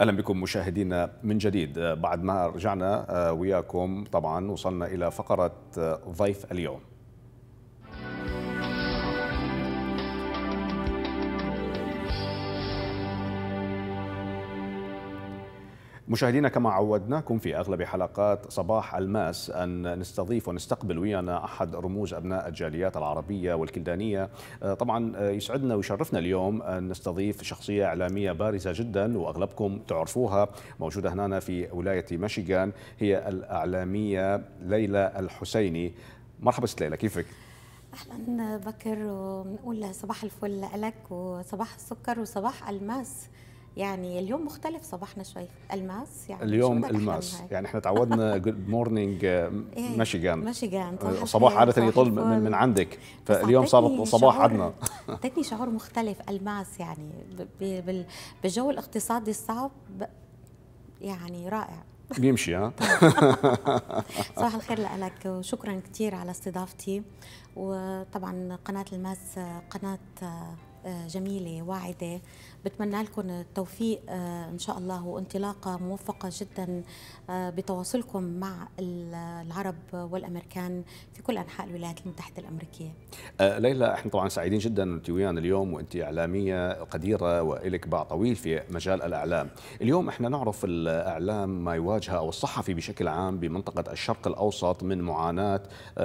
اهلا بكم مشاهدينا من جديد بعد ما رجعنا آه، وياكم طبعا وصلنا الى فقره آه، ضيف اليوم مشاهدينا كما عودناكم في اغلب حلقات صباح الماس ان نستضيف ونستقبل ويانا احد رموز ابناء الجاليات العربيه والكلدانيه آه، طبعا آه، يسعدنا ويشرفنا اليوم ان نستضيف شخصيه اعلاميه بارزه جدا واغلبكم تعرفوها موجوده هنا في ولايه ميشيغان هي الاعلاميه ليلى الحسيني مرحبا ست ليلى كيفك؟ اهلا بكر ونقول صباح الفل لك وصباح السكر وصباح الماس يعني اليوم مختلف صباحنا شوي الماس يعني اليوم الماس يعني احنا تعودنا جود مورنينج ميشيغان صباح عاده يطل من, من عندك فاليوم صارت صباح عدنا اعطتني شعور مختلف الماس يعني بالجو الاقتصادي الصعب يعني رائع بيمشي ها طيب. صباح الخير لك وشكرا كثير على استضافتي وطبعا قناه الماس قناه آه، جميله واعده بتمنى لكم التوفيق آه، ان شاء الله وانطلاقه موفقه جدا آه، بتواصلكم مع العرب والامريكان في كل انحاء الولايات المتحده الامريكيه. آه، ليلى احنا طبعا سعيدين جدا انت ويانا اليوم وانت اعلاميه قديره والك باع طويل في مجال الاعلام. اليوم احنا نعرف الاعلام ما يواجهه او الصحفي بشكل عام بمنطقه الشرق الاوسط من معاناه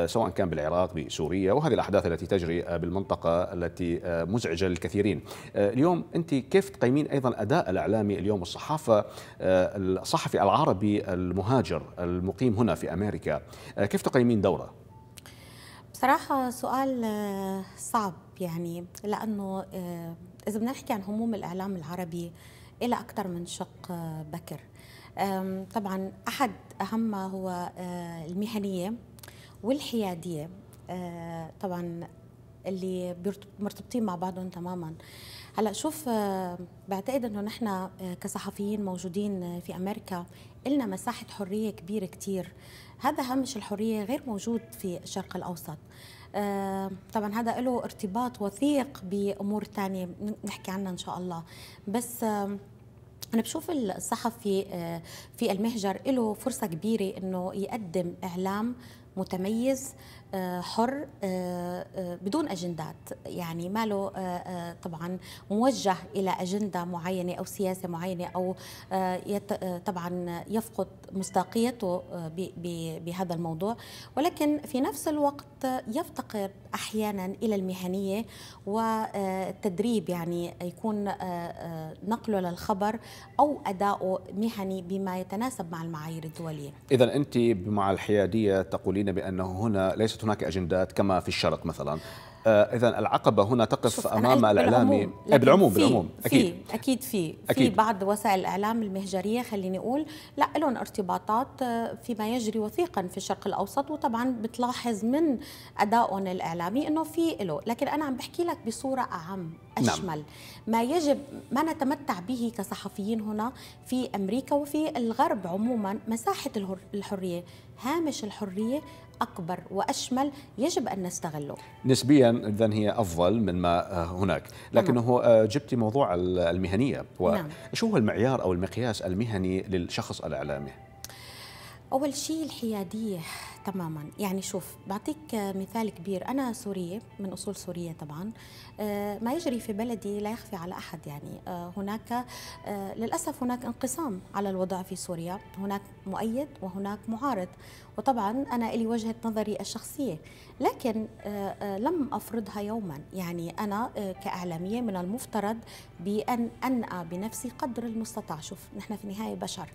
سواء كان بالعراق بسوريا وهذه الاحداث التي تجري بالمنطقه التي مزعجه للكثيرين. اليوم انت كيف تقيمين أيضا الأداء الإعلامي اليوم الصحافة آه، الصحفي العربي المهاجر المقيم هنا في أمريكا آه، كيف تقيمين دوره؟ بصراحة سؤال آه، صعب يعني لأنه إذا بدنا نحكي عن هموم الإعلام العربي إلى أكثر من شق بكر طبعا أحد أهمها هو المهنية والحيادية طبعا اللي مرتبطين مع بعضهم تماما هلا شوف آه، بعتقد انه نحن آه، كصحفيين موجودين آه، في امريكا لنا مساحه حريه كبيره كثير هذا هامش الحريه غير موجود في الشرق الاوسط طبعا هذا له ارتباط وثيق بامور ثانيه نحكي عنها ان شاء الله بس أنا بشوف الصحفي في المهجر له فرصة كبيرة إنه يقدم إعلام متميز آه، حر آه، آه، بدون اجندات يعني ما له طبعا موجه الى اجنده معينه او سياسه معينه او طبعا يفقد مصداقيته بهذا الموضوع ولكن في نفس الوقت يفتقر احيانا الى المهنيه والتدريب يعني يكون نقله للخبر او اداؤه مهني بما يتناسب مع المعايير الدوليه اذا انت مع الحياديه تقولين بانه هنا ليست ليست هناك أجندات كما في الشرق مثلا آه، اذا العقبه هنا تقف امام الاعلامي بالعموم آه، بالعموم, فيه بالعموم. اكيد فيه اكيد في في بعض وسائل الاعلام المهجريه خليني اقول لا لهم ارتباطات آه، فيما يجري وثيقا في الشرق الاوسط وطبعا بتلاحظ من ادائهم الاعلامي انه في له لكن انا عم بحكي لك بصوره اعم نعم. اشمل نعم. ما يجب ما نتمتع به كصحفيين هنا في امريكا وفي الغرب عموما مساحه الحريه هامش الحريه أكبر وأشمل يجب أن نستغله نسبيا إذا هي أفضل من ما آه، هناك لكنه نعم. آه، جبت موضوع المهنية وشو نعم. هو المعيار أو المقياس المهني للشخص الإعلامي أول شيء الحيادية تماما يعني شوف بعطيك مثال كبير أنا سورية من أصول سورية طبعا آه، ما يجري في بلدي لا يخفي على أحد يعني آه، هناك آه، للأسف هناك انقسام على الوضع في سوريا هناك مؤيد وهناك معارض وطبعا أنا إلي وجهة نظري الشخصية لكن لم أفرضها يوما يعني أنا كإعلامية من المفترض بأن أنأى بنفسي قدر المستطاع شوف نحن في النهاية بشر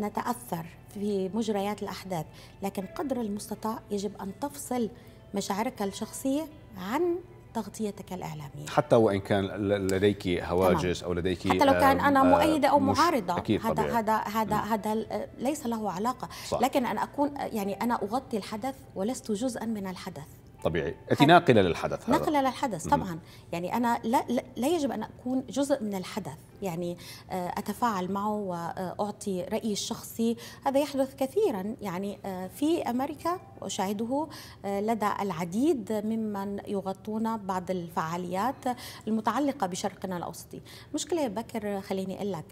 نتاثر في مجريات الاحداث لكن قدر المستطاع يجب ان تفصل مشاعرك الشخصيه عن تغطيتك الإعلامية حتى وإن كان لديك هواجس تمام. أو لديك حتى لو كان أنا آه، مؤيدة أو معارضة أكيد هذا هذا هذا هذا ليس له علاقة صح. لكن أن أكون يعني أنا أغطي الحدث ولست جزءا من الحدث طبيعي انت ناقله للحدث هذا ناقله للحدث طبعا م- يعني انا لا, لا يجب ان اكون جزء من الحدث يعني آه، اتفاعل معه واعطي رايي الشخصي هذا يحدث كثيرا يعني آه، في امريكا اشاهده آه، لدى العديد ممن يغطون بعض الفعاليات المتعلقه بشرقنا الاوسطي مشكله يا بكر خليني اقول لك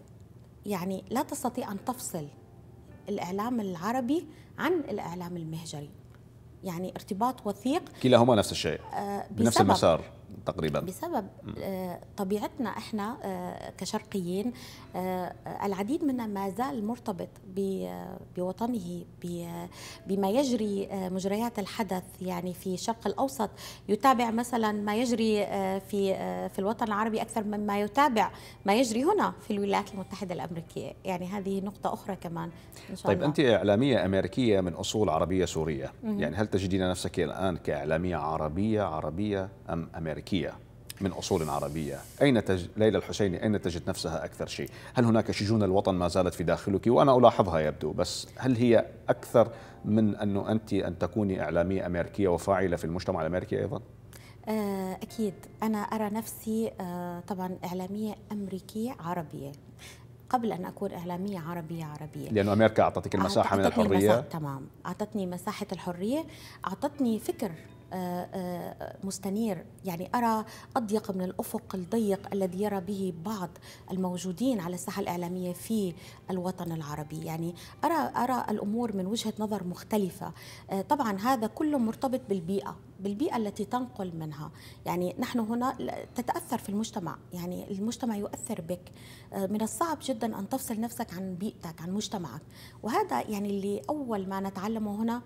يعني لا تستطيع ان تفصل الاعلام العربي عن الاعلام المهجري يعني ارتباط وثيق كلاهما نفس الشيء آه، بنفس المسار تقريبا بسبب آه، طبيعتنا احنا آه، كشرقيين آه، العديد منا ما زال مرتبط بوطنه بما يجري مجريات الحدث يعني في الشرق الاوسط يتابع مثلا ما يجري في في الوطن العربي اكثر مما يتابع ما يجري هنا في الولايات المتحده الامريكيه يعني هذه نقطه اخرى كمان ان شاء طيب الله. انت اعلاميه امريكيه من اصول عربيه سوريه يعني هل تجدين نفسك الان كاعلاميه عربيه عربيه ام امريكيه أمريكية من أصول عربية أين تج... ليلى الحسيني أين تجد نفسها أكثر شيء هل هناك شجون الوطن ما زالت في داخلك وأنا ألاحظها يبدو بس هل هي أكثر من أنه أنت أن تكوني إعلامية أمريكية وفاعلة في المجتمع الأمريكي أيضا آه، أكيد أنا أرى نفسي آه، طبعا إعلامية أمريكية عربية قبل ان اكون اعلاميه عربيه عربيه لانه امريكا اعطتك المساحه من الحريه المساحة تمام اعطتني مساحه الحريه اعطتني فكر آه، آه، مستنير يعني أرى أضيق من الأفق الضيق الذي يرى به بعض الموجودين على الساحة الإعلامية في الوطن العربي يعني أرى, أرى الأمور من وجهة نظر مختلفة آه، طبعا هذا كله مرتبط بالبيئة بالبيئة التي تنقل منها يعني نحن هنا تتأثر في المجتمع يعني المجتمع يؤثر بك من الصعب جدا أن تفصل نفسك عن بيئتك عن مجتمعك وهذا يعني اللي أول ما نتعلمه هنا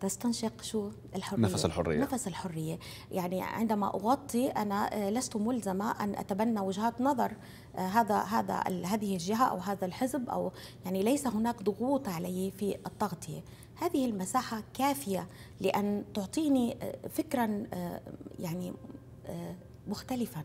تستنشق شو الحرية نفس الحرية نفس الحرية يعني عندما أغطي أنا آه، لست ملزمة أن أتبنى وجهات نظر آه، هذا هذا هذه الجهة أو هذا الحزب أو يعني ليس هناك ضغوط علي في التغطية هذه المساحة كافية لأن تعطيني آه، فكرا يعني مختلفا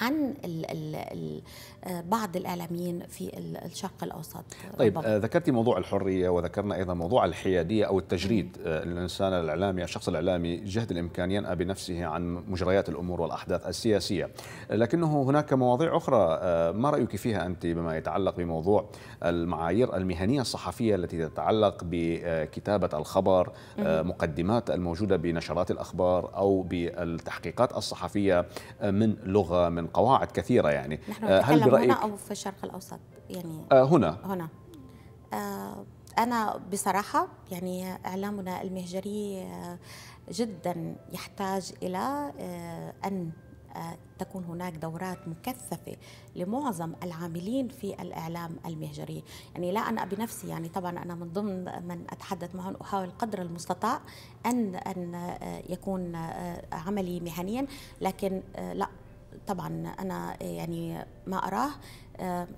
عن ال ال آه، بعض الاعلاميين في الشرق الاوسط طيب ربما. آه، ذكرتي موضوع الحريه وذكرنا ايضا موضوع الحياديه او التجريد الانسان آه، الاعلامي الشخص الاعلامي جهد الامكان ينأى بنفسه عن مجريات الامور والاحداث السياسيه لكنه هناك مواضيع اخرى ما رايك فيها انت بما يتعلق بموضوع المعايير المهنيه الصحفيه التي تتعلق بكتابه الخبر مقدمات الموجوده بنشرات الاخبار او بالتحقيقات الصحفيه من لغه من قواعد كثيره يعني نحن آه، هل برايك هنا او في الشرق الاوسط يعني آه، هنا هنا آه، انا بصراحه يعني اعلامنا المهجري جدا يحتاج الى ان تكون هناك دورات مكثفه لمعظم العاملين في الاعلام المهجري، يعني لا انا بنفسي يعني طبعا انا من ضمن من اتحدث معهم احاول قدر المستطاع ان ان يكون عملي مهنيا، لكن لا طبعا انا يعني ما اراه آه،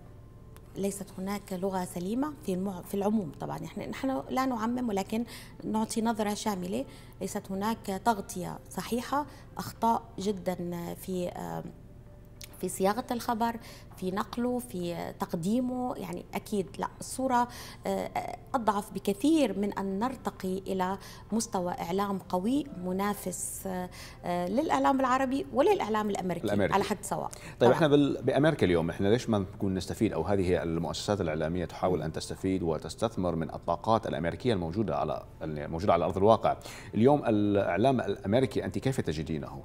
ليست هناك لغه سليمه في المع... في العموم طبعا نحن نحن لا نعمم ولكن نعطي نظره شامله ليست هناك تغطيه صحيحه اخطاء جدا في آه، في صياغه الخبر في نقله في تقديمه يعني اكيد لا الصوره آه، اضعف بكثير من ان نرتقي الى مستوى اعلام قوي منافس آه، آه، للاعلام العربي وللاعلام الامريكي, الأمريكي. على حد سواء طيب طبعا. احنا بامريكا اليوم احنا ليش ما نكون نستفيد او هذه المؤسسات الاعلاميه تحاول ان تستفيد وتستثمر من الطاقات الامريكيه الموجوده على الموجوده على ارض الواقع اليوم الاعلام الامريكي انت كيف تجدينه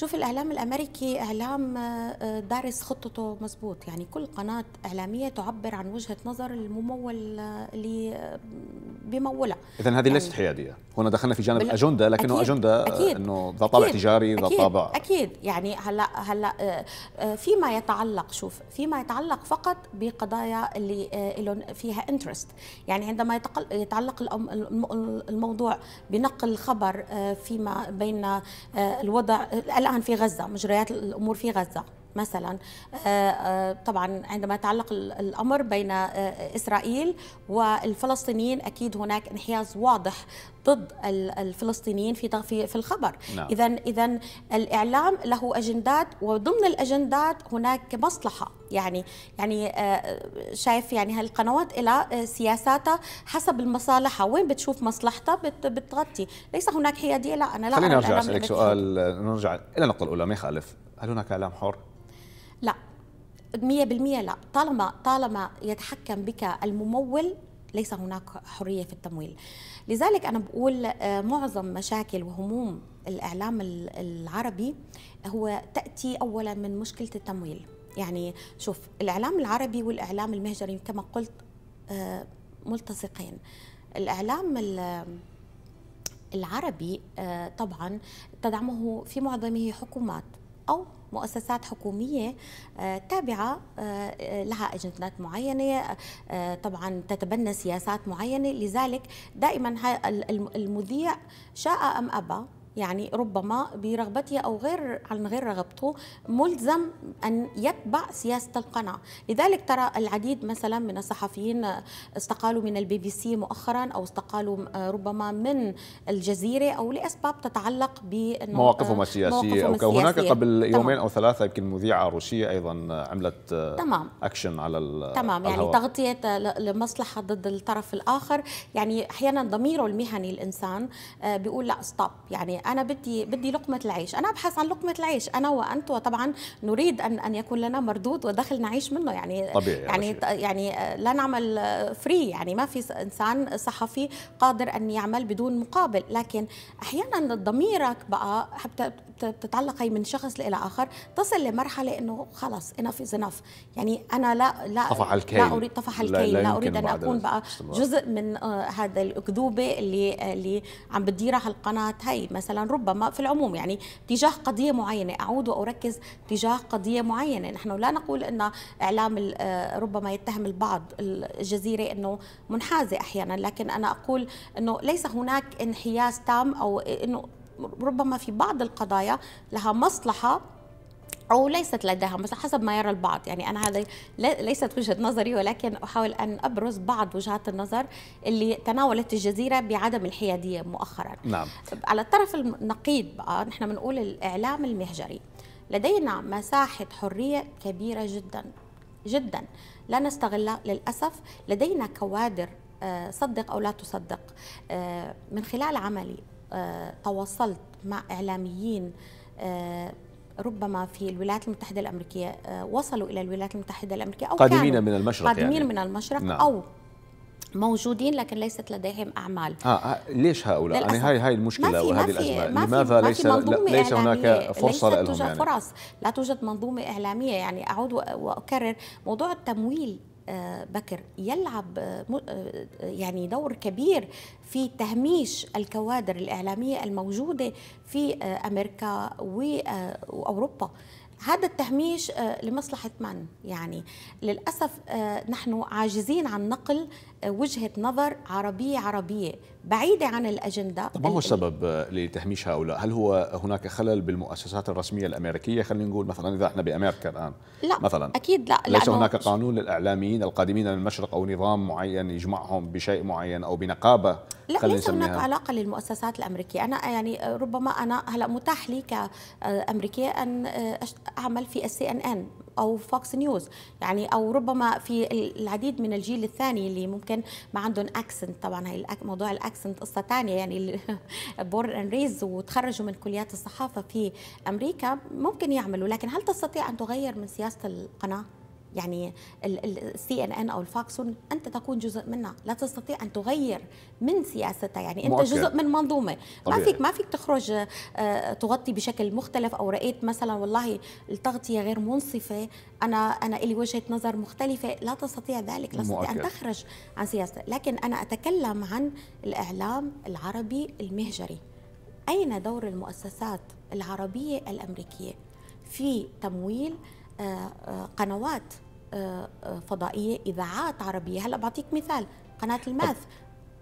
شوف الإعلام الأمريكي إعلام آه، آه، دارس خطته مزبوط يعني كل قناة إعلامية تعبر عن وجهة نظر الممول آه، اللي بمولها إذا هذه يعني ليست حيادية هنا دخلنا في جانب أجندة لكنه أكيد أجندة أكيد أنه ذا طابع تجاري ذا طابع أكيد يعني هلا هلا فيما يتعلق شوف فيما يتعلق فقط بقضايا اللي لهم فيها انترست يعني عندما يتعلق الموضوع بنقل خبر فيما بين الوضع الآن في غزة مجريات الأمور في غزة مثلا آه، آه، طبعا عندما يتعلق الامر بين آه، اسرائيل والفلسطينيين اكيد هناك انحياز واضح ضد الفلسطينيين في في الخبر نعم. اذا اذا الاعلام له اجندات وضمن الاجندات هناك مصلحه يعني يعني آه، شايف يعني هالقنوات إلى آه، سياساتها حسب المصالح وين بتشوف مصلحتها بتغطي ليس هناك حيادية لا أنا لا خلينا نرجع أسألك سؤال نرجع إلى النقطة الأولى ما يخالف هل هناك إعلام حر؟ لا 100% لا طالما طالما يتحكم بك الممول ليس هناك حريه في التمويل لذلك انا بقول آه، معظم مشاكل وهموم الاعلام العربي هو تاتي اولا من مشكله التمويل يعني شوف الاعلام العربي والاعلام المهجري كما قلت آه، ملتصقين الاعلام العربي آه، طبعا تدعمه في معظمه حكومات او مؤسسات حكومية آه، تابعة آه، آه، لها أجندات معينة طبعا تتبنى سياسات معينة لذلك دائما المذيع شاء أم أبى يعني ربما برغبته او غير عن غير رغبته ملزم ان يتبع سياسه القناه، لذلك ترى العديد مثلا من الصحفيين استقالوا من البي بي سي مؤخرا او استقالوا آه، ربما من الجزيره او لاسباب تتعلق ب مواقفهم آه، السياسيه او السياسية. هناك قبل تمام. يومين او ثلاثه يمكن مذيعه روسيه ايضا عملت آه، تمام. اكشن على تمام يعني الهواء. تغطيه لمصلحه ضد الطرف الاخر، يعني احيانا ضميره المهني الانسان بيقول لا ستوب يعني انا بدي بدي لقمه العيش انا ابحث عن لقمه العيش انا وانت وطبعا نريد ان ان يكون لنا مردود ودخل نعيش منه يعني طبيعي يعني يعني لا نعمل فري يعني ما في انسان صحفي قادر ان يعمل بدون مقابل لكن احيانا ضميرك بقى بتتعلق هي من شخص الى آخر تصل لمرحلة إنه خلص انف از انف يعني أنا لا لا طفح الكيل لا أريد طفح الكيل لا, لا, لا أريد أن أكون بقى جزء من آه هذا الأكذوبة اللي اللي عم بتديرها القناة هي مثلا ربما في العموم يعني تجاه قضية معينة أعود وأركز تجاه قضية معينة نحن لا نقول أن إعلام آه، ربما يتهم البعض الجزيرة أنه منحازة أحيانا لكن أنا أقول أنه ليس هناك انحياز تام أو أنه ربما في بعض القضايا لها مصلحة أو ليست لديها مثل حسب ما يرى البعض يعني أنا هذه ليست وجهة نظري ولكن أحاول أن أبرز بعض وجهات النظر اللي تناولت الجزيرة بعدم الحيادية مؤخرا نعم. على الطرف النقيض بقى نحن بنقول الإعلام المهجري لدينا مساحة حرية كبيرة جدا جدا لا نستغلها للأسف لدينا كوادر آه، صدق أو لا تصدق آه، من خلال عملي آه، تواصلت مع إعلاميين آه، ربما في الولايات المتحدة الأمريكية آه، وصلوا إلى الولايات المتحدة الأمريكية أو قادمين من المشرق قادمين يعني. من المشرق نعم. أو موجودين لكن ليست لديهم اعمال اه ليش هؤلاء يعني هاي هاي المشكله وهذه الازمه لماذا ليس ليس هناك فرصه لهم لا توجد يعني؟ فرص لا توجد منظومه اعلاميه يعني اعود واكرر موضوع التمويل آه، بكر يلعب آه، آه، يعني دور كبير في تهميش الكوادر الإعلامية الموجودة في أمريكا وأوروبا هذا التهميش لمصلحة من؟ يعني للأسف نحن عاجزين عن نقل وجهه نظر عربيه عربيه بعيده عن الاجنده ما هو السبب لتهميش هؤلاء؟ هل هو هناك خلل بالمؤسسات الرسميه الامريكيه خلينا نقول مثلا اذا احنا بامريكا الان لا مثلا اكيد لا ليس هناك قانون للاعلاميين القادمين من المشرق او نظام معين يجمعهم بشيء معين او بنقابه لا ليس هناك علاقه للمؤسسات الامريكيه، انا يعني ربما انا هلا متاح لي كامريكيه ان اعمل في السي ان ان او فوكس نيوز يعني او ربما في العديد من الجيل الثاني اللي ممكن ما عندهم اكسنت طبعا هي موضوع الاكسنت قصه ثانيه يعني بورن اند ريز وتخرجوا من كليات الصحافه في امريكا ممكن يعملوا لكن هل تستطيع ان تغير من سياسه القناه يعني السي ان ان او الفاكسون انت تكون جزء منها لا تستطيع ان تغير من سياستها يعني انت مؤكد. جزء من منظومه طبيعي. ما فيك ما فيك تخرج آه، تغطي بشكل مختلف او رايت مثلا والله التغطيه غير منصفه انا انا لي وجهه نظر مختلفه لا تستطيع ذلك لا تستطيع ان تخرج عن سياسه لكن انا اتكلم عن الاعلام العربي المهجري اين دور المؤسسات العربيه الامريكيه في تمويل قنوات آه، آه، فضائيه اذاعات عربيه هلا بعطيك مثال قناه الماث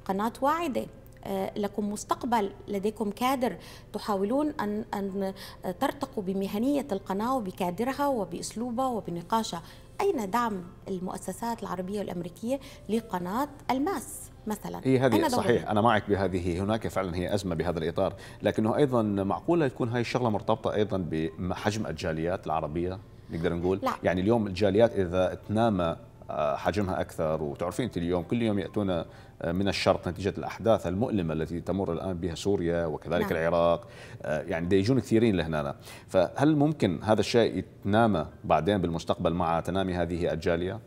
قناه واعده آه، لكم مستقبل لديكم كادر تحاولون أن, أن ترتقوا بمهنية القناة وبكادرها وبأسلوبها وبنقاشها أين دعم المؤسسات العربية والأمريكية لقناة الماس مثلا إيه هذه أنا صحيح أنا معك بهذه هناك فعلا هي أزمة بهذا الإطار لكنه أيضا معقولة تكون هاي الشغلة مرتبطة أيضا بحجم الجاليات العربية نقدر نقول لا. يعني اليوم الجاليات اذا تنامى آه، حجمها اكثر وتعرفين انت اليوم كل يوم ياتون آه، من الشرق نتيجه الاحداث المؤلمه التي تمر الان بها سوريا وكذلك نعم. العراق آه، يعني يجون كثيرين لهنا فهل ممكن هذا الشيء يتنامى بعدين بالمستقبل مع تنامي هذه الجاليه؟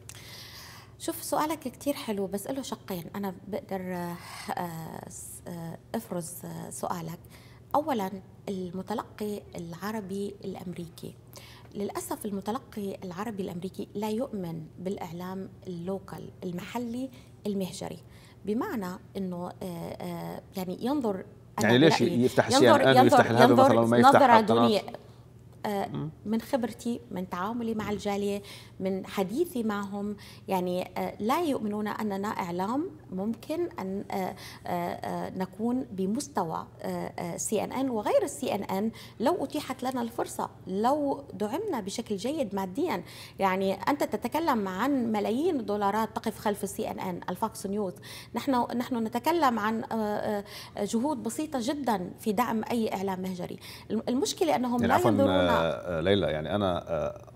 شوف سؤالك كثير حلو بس له شقين أنا بقدر أفرز سؤالك أولا المتلقي العربي الأمريكي للأسف المتلقي العربي الأمريكي لا يؤمن بالإعلام اللوكل المحلي المهجري بمعنى أنه آه، آه، يعني ينظر يعني ليش يفتح السي ان ان ويفتح هذا مثلا وما يفتح نظرة آه، من خبرتي من تعاملي مع الجالية من حديثي معهم يعني لا يؤمنون أننا إعلام ممكن ان آه، آه، آه، نكون بمستوى سي ان ان وغير السي ان ان لو اتيحت لنا الفرصه لو دعمنا بشكل جيد ماديا يعني انت تتكلم عن ملايين الدولارات تقف خلف السي ان ان الفاكس نيوز نحن نحن نتكلم عن جهود بسيطه جدا في دعم اي اعلام مهجري المشكله انهم يعني لا ينظرون ليلى يعني انا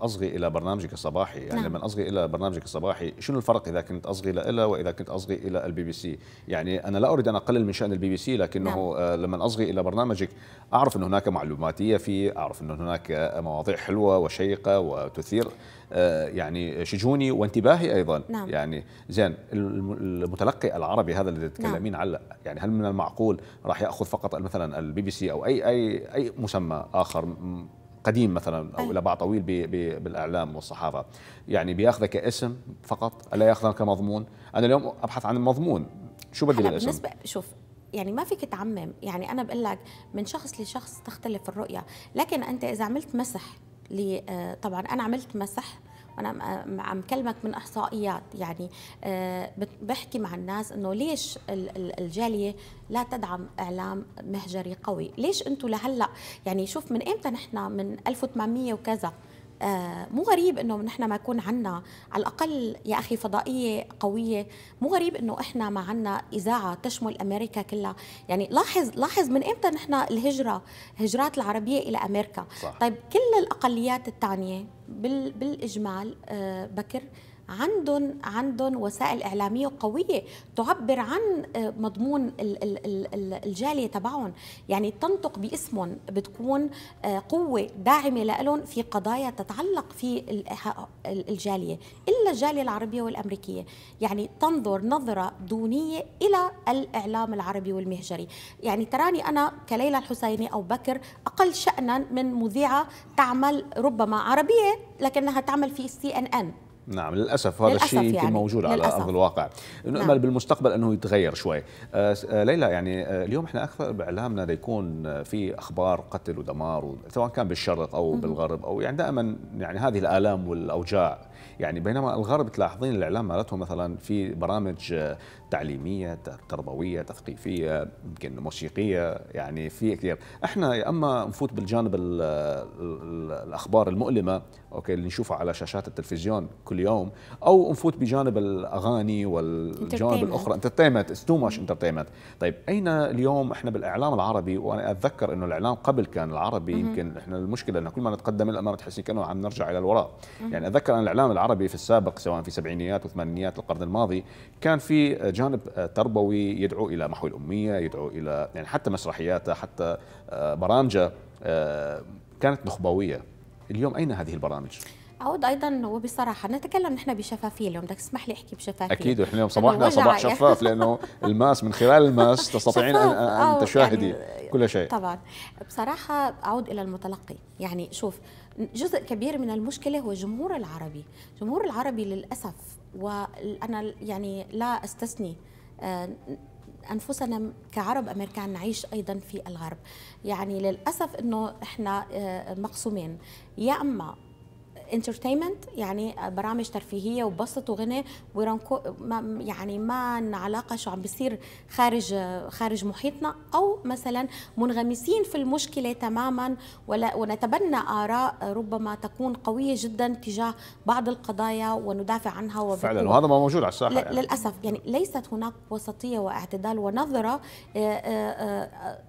اصغي الى برنامجك الصباحي يعني نعم. لما اصغي الى برنامجك الصباحي شنو الفرق اذا كنت اصغي له واذا كنت اصغي الى البي بي سي يعني أنا لا أريد أن أقلل من شأن البي بي سي لكنه نعم. آه، لما أصغي إلى برنامجك أعرف أن هناك معلوماتية فيه أعرف أن هناك مواضيع حلوة وشيقة وتثير آه، يعني شجوني وانتباهي ايضا نعم. يعني زين المتلقي العربي هذا اللي نعم. تتكلمين نعم. على يعني هل من المعقول راح ياخذ فقط مثلا البي بي سي او اي اي اي مسمى اخر قديم مثلا او الى باع طويل بالاعلام والصحافه يعني بياخذه كاسم فقط الا ياخذه كمضمون انا اليوم ابحث عن المضمون شو بدي بالاسم بالنسبه شوف يعني ما فيك تعمم يعني انا بقول لك من شخص لشخص تختلف الرؤيه لكن انت اذا عملت مسح لي آه، طبعا انا عملت مسح انا عم كلمك من احصائيات يعني آه، بحكي مع الناس انه ليش الجاليه لا تدعم اعلام مهجري قوي ليش انتم لهلا يعني شوف من امتى نحن من 1800 وكذا آه، مو غريب انه نحن ما يكون عنا على الاقل يا اخي فضائيه قويه مو غريب انه احنا ما عنا اذاعه تشمل امريكا كلها يعني لاحظ لاحظ من امتى نحن الهجره هجرات العربيه الى امريكا صح. طيب كل الاقليات الثانيه بالاجمال آه، بكر عندهم عندهم وسائل اعلاميه قويه تعبر عن آه، مضمون الجاليه تبعهم يعني تنطق باسمهم بتكون آه، قوه داعمه لهم في قضايا تتعلق في الجاليه الا الجاليه العربيه والامريكيه يعني تنظر نظره دونيه الى الاعلام العربي والمهجري يعني تراني انا كليلى الحسيني او بكر اقل شانا من مذيعه تعمل ربما عربيه لكنها تعمل في سي ان ان نعم للأسف هذا الشيء يمكن يعني. موجود على للأسف. أرض الواقع نأمل نعم. بالمستقبل أنه يتغير شوي أه،, آه ليلى يعني آه اليوم إحنا أكثر بإعلامنا ليكون أه، في أخبار قتل ودمار سواء كان بالشرق أو م -م. بالغرب أو يعني دائما يعني هذه الآلام والأوجاع يعني بينما الغرب تلاحظين الاعلام مالتهم مثلا في برامج تعليميه تربويه تثقيفيه يمكن موسيقيه يعني في كثير احنا يا اما نفوت بالجانب الـ الـ الاخبار المؤلمه اوكي اللي نشوفها على شاشات التلفزيون كل يوم او نفوت بجانب الاغاني والجوانب الاخرى انترتينمنت تو ماتش انترتينمنت طيب اين اليوم احنا بالاعلام العربي وانا اتذكر انه الاعلام قبل كان العربي يمكن احنا المشكله انه كل ما نتقدم الامام تحسين كانه عم نرجع الى الوراء يعني اتذكر ان الاعلام العربي في السابق سواء في سبعينيات وثمانينيات القرن الماضي كان في جانب آه، تربوي يدعو الى محو الاميه يدعو الى يعني حتى مسرحياته حتى آه، برامجه آه، كانت نخبويه اليوم اين هذه البرامج اعود ايضا وبصراحه نتكلم نحن بشفافيه اليوم بدك تسمح لي احكي بشفافيه اكيد احنا اليوم صباحنا صباح يعني. شفاف لانه الماس من خلال الماس تستطيعين ان, أن تشاهدي يعني كل شيء طبعا بصراحه اعود الى المتلقي يعني شوف جزء كبير من المشكله هو الجمهور العربي الجمهور العربي للاسف وانا يعني لا استثني آه، انفسنا كعرب امريكان نعيش ايضا في الغرب يعني للاسف انه احنا آه، مقسومين يا اما انترتينمنت يعني برامج ترفيهيه وبسط وغنى ورنكو ما يعني ما لنا علاقه شو عم بيصير خارج خارج محيطنا او مثلا منغمسين في المشكله تماما ولا ونتبنى اراء ربما تكون قويه جدا تجاه بعض القضايا وندافع عنها وبقوة. فعلا وهذا ما موجود على الساحه يعني. للاسف يعني ليست هناك وسطيه واعتدال ونظره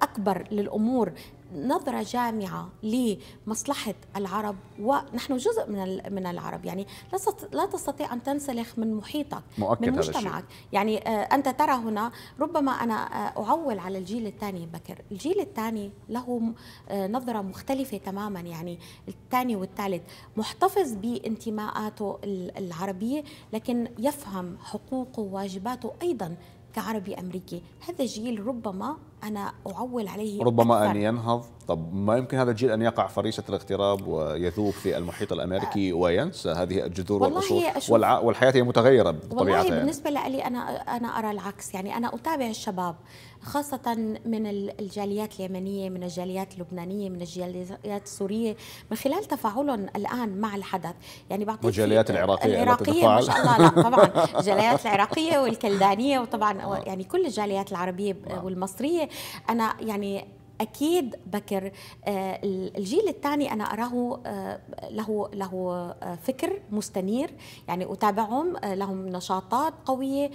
اكبر للامور نظرة جامعة لمصلحة العرب ونحن جزء من من العرب يعني لا تستطيع أن تنسلخ من محيطك مؤكد من مجتمعك يعني آه، أنت ترى هنا ربما أنا آه، أعول على الجيل الثاني بكر الجيل الثاني له آه، نظرة مختلفة تماما يعني الثاني والثالث محتفظ بانتماءاته العربية لكن يفهم حقوقه وواجباته أيضا كعربي أمريكي هذا جيل ربما أنا أعول عليه ربما أكثر. أن ينهض طب ما يمكن هذا الجيل أن يقع فريسة الاغتراب ويذوب في المحيط الأمريكي وينسى هذه الجذور والأصول والع... والحياة هي متغيرة بطبيعتها والله يعني. بالنسبة لي أنا أنا أرى العكس يعني أنا أتابع الشباب خاصة من الجاليات اليمنية من الجاليات اللبنانية من الجاليات السورية من خلال تفاعلهم الآن مع الحدث يعني بعطيك والجاليات العراقية العراقية ما شاء الله لا طبعا الجاليات العراقية والكلدانية وطبعا آه. يعني كل الجاليات العربية آه. والمصرية أنا يعني اكيد بكر آه، الجيل الثاني انا اراه آه، له له آه، فكر مستنير يعني اتابعهم لهم نشاطات قويه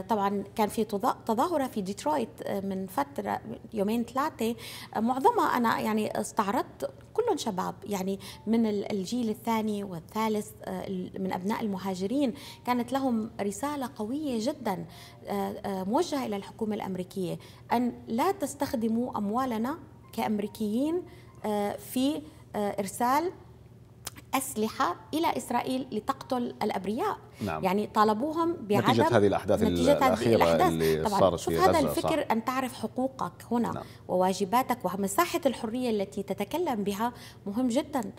طبعا كان في تظاهره في ديترويت من فتره يومين ثلاثه معظمها انا يعني استعرضت كلهم شباب يعني من الجيل الثاني والثالث آه، من أبناء المهاجرين كانت لهم رسالة قوية جدا آه، آه، موجهة إلى الحكومة الأمريكية أن لا تستخدموا أموالنا كأمريكيين في إرسال أسلحة إلى إسرائيل لتقتل الأبرياء نعم. يعني طالبوهم بعدم نتيجة هذه الأحداث نتيجة الأخيرة الأحداث. اللي طبعا صارت شوف في هذا الفكر صح. أن تعرف حقوقك هنا نعم. وواجباتك ومساحة الحرية التي تتكلم بها مهم جدا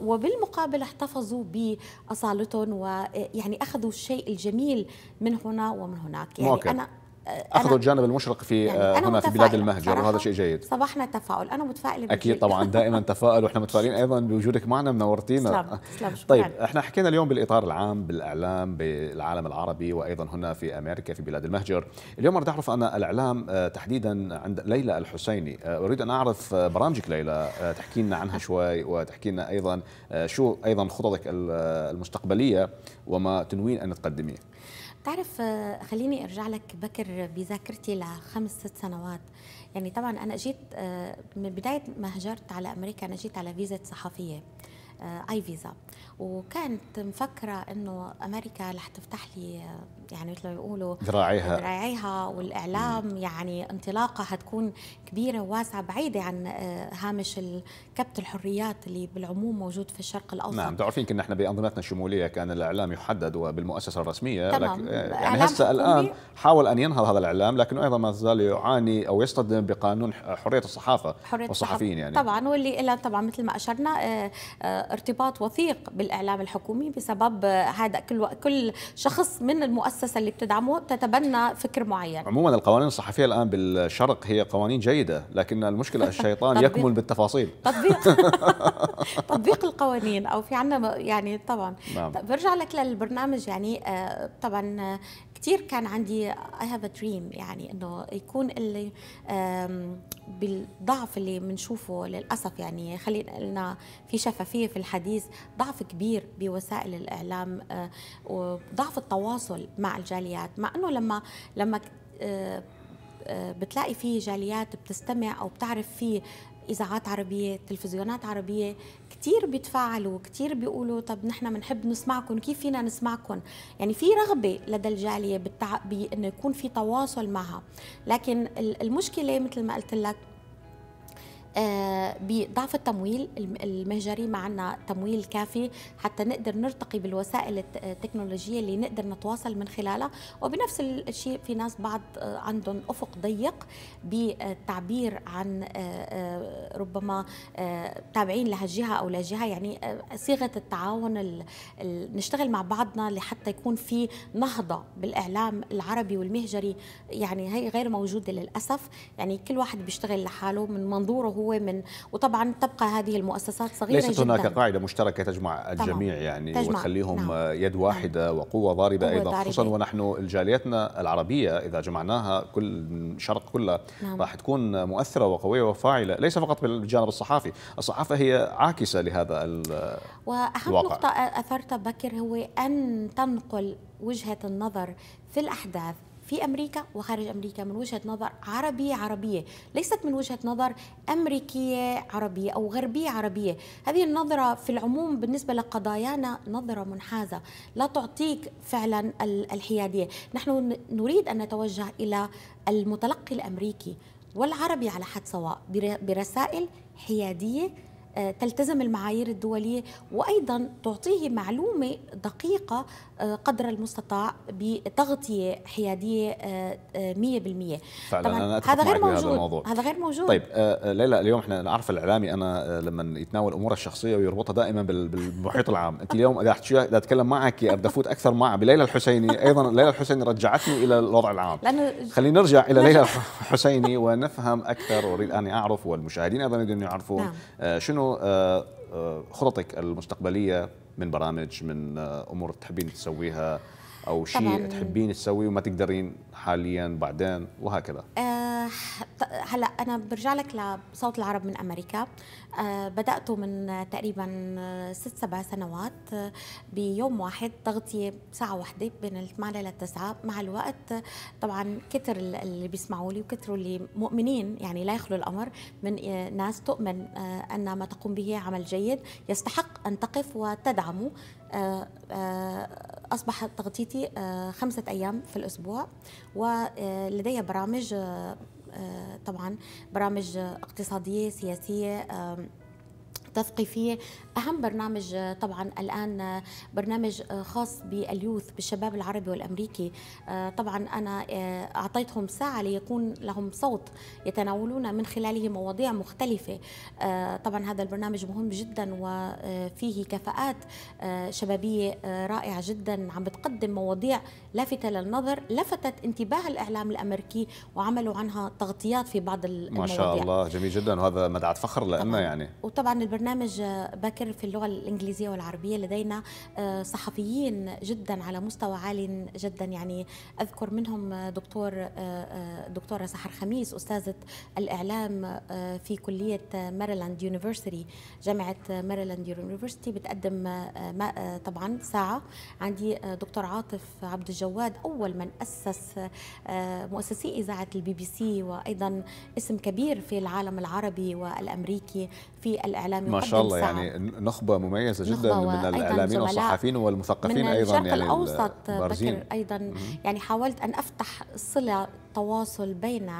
وبالمقابل احتفظوا بأصالتهم ويعني أخذوا الشيء الجميل من هنا ومن هناك يعني مؤكد. أنا اخذوا الجانب المشرق في يعني آه، هنا في بلاد المهجر وهذا شيء جيد صباحنا التفاؤل انا متفائله اكيد طبعا دائما تفاؤل واحنا متفائلين ايضا بوجودك معنا منورتينا طيب احنا حكينا اليوم بالاطار العام بالاعلام بالعالم العربي وايضا هنا في امريكا في بلاد المهجر اليوم اريد اعرف انا الاعلام آه، تحديدا عند ليلى الحسيني آه، اريد ان اعرف برامجك ليلى تحكي لنا عنها شوي وتحكي لنا ايضا شو ايضا خططك المستقبليه وما تنوين ان تقدميه تعرف آه، خليني ارجع لك بكر بذاكرتي لخمس ست سنوات يعني طبعا انا جيت آه، من بدايه ما هجرت على امريكا انا جيت على فيزا صحفيه اي آه، فيزا وكانت مفكره انه امريكا رح تفتح لي آه، يعني مثل ما بيقولوا ذراعيها ذراعيها والاعلام مم. يعني انطلاقه حتكون كبيره وواسعه بعيده عن آه، هامش كبت الحريات اللي بالعموم موجود في الشرق الاوسط نعم تعرفين كنا احنا بانظمتنا الشموليه كان الاعلام يحدد وبالمؤسسه الرسميه تمام. لك يعني هسه الان حاول ان ينهض هذا الاعلام لكنه ايضا ما زال يعاني او يصطدم بقانون حريه الصحافه حريه والصحفيين يعني طبعا واللي طبعا مثل ما اشرنا ارتباط وثيق بالاعلام الحكومي بسبب هذا كل كل شخص من المؤسسه اللي بتدعمه تتبنى فكر معين عموما القوانين الصحفيه الان بالشرق هي قوانين جيده لكن المشكله الشيطان يكمل بالتفاصيل تطبيق تطبيق القوانين او في عندنا يعني طبعا نعم. برجع لك للبرنامج يعني آه، طبعا آه، كثير كان عندي اي هاف ا دريم يعني انه يكون اللي بالضعف اللي بنشوفه للاسف يعني خلينا قلنا في شفافيه في الحديث ضعف كبير بوسائل الاعلام آه، وضعف التواصل مع الجاليات مع انه لما لما آه، آه، بتلاقي في جاليات بتستمع او بتعرف في اذاعات عربيه تلفزيونات عربيه كتير بيتفاعلوا كتير بيقولوا طب نحن بنحب نسمعكم كيف فينا نسمعكم يعني في رغبه لدى الجاليه بالتع... بانه يكون في تواصل معها لكن المشكله مثل ما قلت لك آه، بضعف التمويل المهجري ما عندنا تمويل كافي حتى نقدر نرتقي بالوسائل التكنولوجيه اللي نقدر نتواصل من خلالها وبنفس الشيء في ناس بعض آه، عندهم افق ضيق بالتعبير عن آه، ربما تابعين لهالجهه او لجهه يعني صيغه التعاون نشتغل مع بعضنا لحتى يكون في نهضه بالاعلام العربي والمهجري يعني هي غير موجوده للاسف يعني كل واحد بيشتغل لحاله من منظوره هو هو من وطبعا تبقى هذه المؤسسات صغيره ليست هناك قاعده مشتركه تجمع الجميع يعني تجمع. وتخليهم نعم. يد نعم. واحده نعم. وقوه ضاربه قوة ايضا ضاربة. خصوصا ونحن جاليتنا العربيه اذا جمعناها كل الشرق كله نعم. راح تكون مؤثره وقويه وفاعله ليس فقط بالجانب الصحافي الصحافه هي عاكسه لهذا الواقع واهم نقطه اثرتها بكر هو ان تنقل وجهه النظر في الاحداث في امريكا وخارج امريكا من وجهه نظر عربيه عربيه ليست من وجهه نظر امريكيه عربيه او غربيه عربيه هذه النظره في العموم بالنسبه لقضايانا نظره منحازه لا تعطيك فعلا الحياديه نحن نريد ان نتوجه الى المتلقي الامريكي والعربي على حد سواء برسائل حياديه آه، تلتزم المعايير الدولية وأيضا تعطيه معلومة دقيقة آه، قدر المستطاع بتغطية حيادية 100% آه، فعلا طبعا أنا هذا غير موجود هذا, الموضوع. هذا غير موجود طيب ليلى اليوم احنا نعرف الإعلامي أنا لما يتناول امور الشخصية ويربطها دائما بالمحيط العام أنت اليوم إذا أتكلم معك افوت أكثر مع بليلى الحسيني أيضا ليلى الحسيني رجعتني إلى الوضع العام خلينا نرجع إلى ليلى الحسيني ونفهم أكثر وأريد أن أعرف والمشاهدين أيضا يريدون يعرفون نعم. شنو شنو آه، آه، خططك المستقبليه من برامج من آه، امور تحبين تسويها او شيء تحبين تسويه وما تقدرين حاليا بعدين وهكذا هلا انا برجع لك لصوت العرب من امريكا بدات آه، بداته من تقريبا ست سبع سنوات آه، بيوم واحد تغطيه ساعه واحده بين الثمانيه للتسعه مع الوقت طبعا كثر اللي بيسمعوا لي وكثروا اللي مؤمنين يعني لا يخلو الامر من آه، ناس تؤمن ان ما تقوم به عمل جيد يستحق ان تقف وتدعمه أصبحت تغطيتي خمسة أيام في الأسبوع ولدي برامج آه، طبعا برامج اقتصاديه سياسيه تثقيفيه اهم برنامج آه، طبعا الان آه، برنامج آه، خاص باليوث بالشباب العربي والامريكي طبعا انا اعطيتهم ساعه ليكون لهم صوت يتناولون من خلاله مواضيع مختلفه طبعا هذا البرنامج مهم جدا وفيه كفاءات شبابيه رائعه جدا عم بتقدم مواضيع لافته للنظر لفتت انتباه الاعلام الامريكي وعملوا عنها تغطيات في بعض المواضيع ما شاء الله جميل جدا وهذا مدعاه فخر لنا يعني وطبعا البرنامج برنامج آه، باكر في اللغة الإنجليزية والعربية لدينا آه، صحفيين جدا على مستوى عال جدا يعني أذكر منهم آه، دكتور دكتورة سحر خميس أستاذة الإعلام في كلية ماريلاند يونيفرسيتي جامعة ماريلاند يونيفرسيتي بتقدم طبعا ساعة عندي دكتور عاطف عبد الجواد أول من أسس مؤسسي إذاعة البي بي سي وأيضا اسم كبير في العالم العربي والأمريكي في الإعلام ما شاء الله يعني نخبة مميزة جدا نخبة من الإعلاميين والصحفيين والمثقفين من أيضا الشرق يعني الأوسط بكر أيضا يعني حاولت أن أفتح صلة التواصل بين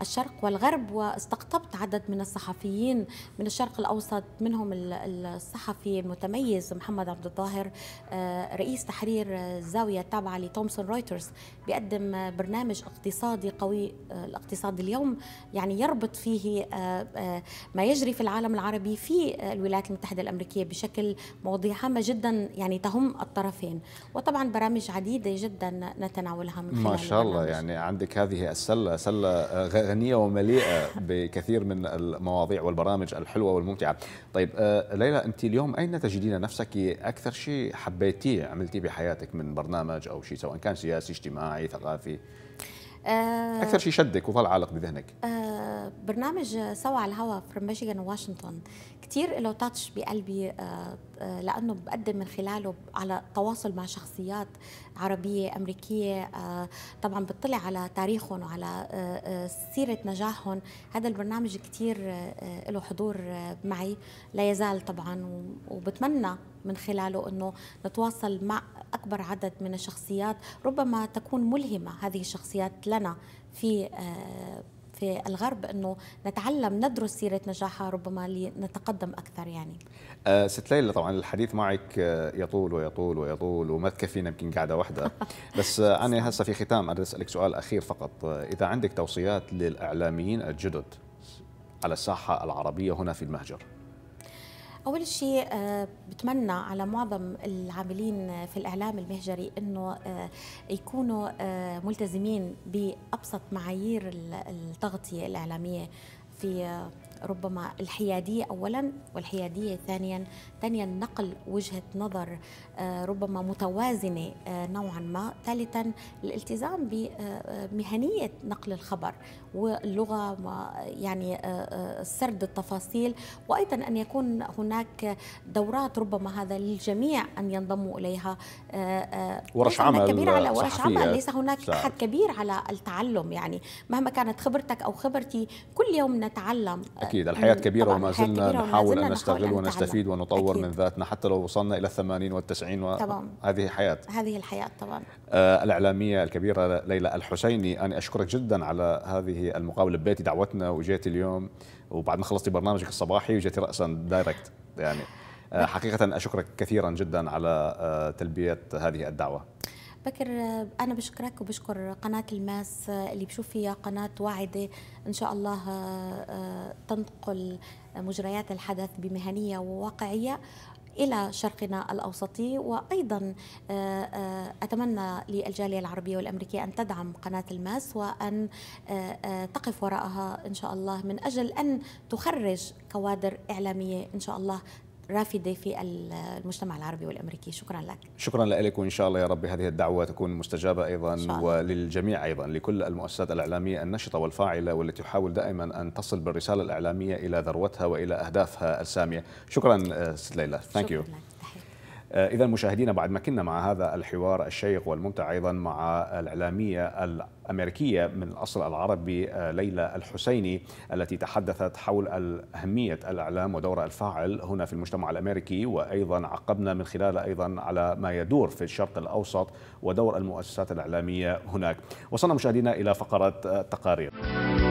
الشرق والغرب واستقطبت عدد من الصحفيين من الشرق الأوسط منهم الصحفي المتميز محمد عبد الظاهر آه، رئيس تحرير زاوية التابعة لتومسون رويترز بيقدم برنامج اقتصادي قوي آه، الاقتصاد اليوم يعني يربط فيه آه، ما يجري في العالم العربي في الولايات المتحدة الأمريكية بشكل مواضيع هامة جدا يعني تهم الطرفين وطبعا برامج عديدة جدا نتناولها من خلال ما شاء الله يعني عندك هذه السله سله آه، غنيه ومليئه بكثير من المواضيع والبرامج الحلوه والممتعه طيب آه، ليلى انت اليوم اين تجدين نفسك اكثر شيء حبيتيه عملتيه بحياتك من برنامج او شيء سواء كان سياسي اجتماعي ثقافي آه، اكثر شيء شدك وظل عالق بذهنك برنامج سوا على الهواء في ميشيغان واشنطن كثير له تاتش بقلبي آه، لأنه بقدم من خلاله على تواصل مع شخصيات عربية أمريكية آه، طبعا بتطلع على تاريخهم وعلى آه، سيرة نجاحهم هذا البرنامج كثير له حضور معي لا يزال طبعا وبتمنى من خلاله أنه نتواصل مع أكبر عدد من الشخصيات ربما تكون ملهمة هذه الشخصيات لنا في في الغرب انه نتعلم ندرس سيره نجاحها ربما لنتقدم اكثر يعني أه ست ليلى طبعا الحديث معك آه، يطول ويطول ويطول وما تكفينا يمكن قاعده واحده بس آه، انا هسه في ختام اريد اسالك سؤال اخير فقط آه، اذا عندك توصيات للاعلاميين الجدد على الساحه العربيه هنا في المهجر أول شيء آه، بتمنى على معظم العاملين في الإعلام المهجري أنه آه، يكونوا آه، ملتزمين بأبسط معايير التغطية الإعلامية في ربما الحيادية أولا والحيادية ثانيا ثانيا نقل وجهة نظر آه، ربما متوازنة آه، نوعا ما ثالثا الالتزام بمهنية نقل الخبر واللغة يعني آه، سرد التفاصيل وأيضا أن يكون هناك دورات ربما هذا للجميع أن ينضموا إليها ورش عمل كبير على ورش عمل ليس هناك حد أحد كبير على التعلم يعني مهما كانت خبرتك أو خبرتي كل يوم نتعلم أكيد الحياة كبيرة وما زلنا نحاول أن نستغل ونستفيد ونطور نطور من ذاتنا حتى لو وصلنا الى الثمانين والتسعين و... طبعا هذه حياه هذه الحياه طبعا آه الاعلاميه الكبيره ليلى الحسيني انا اشكرك جدا على هذه المقابله ببيتي دعوتنا وجيتي اليوم وبعد ما خلصتي برنامجك الصباحي وجيتي راسا دايركت يعني آه حقيقه اشكرك كثيرا جدا على آه تلبيه هذه الدعوه بكر انا بشكرك وبشكر قناه الماس اللي بشوف فيها قناه واعده ان شاء الله آه، تنقل مجريات الحدث بمهنيه وواقعيه الى شرقنا الاوسطي وايضا آه، آه، اتمنى للجاليه العربيه والامريكيه ان تدعم قناه الماس وان تقف وراءها ان شاء الله من اجل ان تخرج كوادر اعلاميه ان شاء الله رافده في المجتمع العربي والامريكي شكرا لك شكرا لك وان شاء الله يا رب هذه الدعوه تكون مستجابه ايضا وللجميع ايضا لكل المؤسسات الاعلاميه النشطه والفاعله والتي تحاول دائما ان تصل بالرساله الاعلاميه الى ذروتها والى اهدافها الساميه شكرا ست ليلى ثانك يو آه، إذا مشاهدينا بعد ما كنا مع هذا الحوار الشيق والممتع أيضا مع الإعلامية الأمريكية من الأصل العربي آه، ليلى الحسيني التي تحدثت حول أهمية الإعلام ودور الفاعل هنا في المجتمع الأمريكي وأيضا عقبنا من خلال أيضا على ما يدور في الشرق الأوسط ودور المؤسسات الإعلامية هناك وصلنا مشاهدينا إلى فقرة آه، تقارير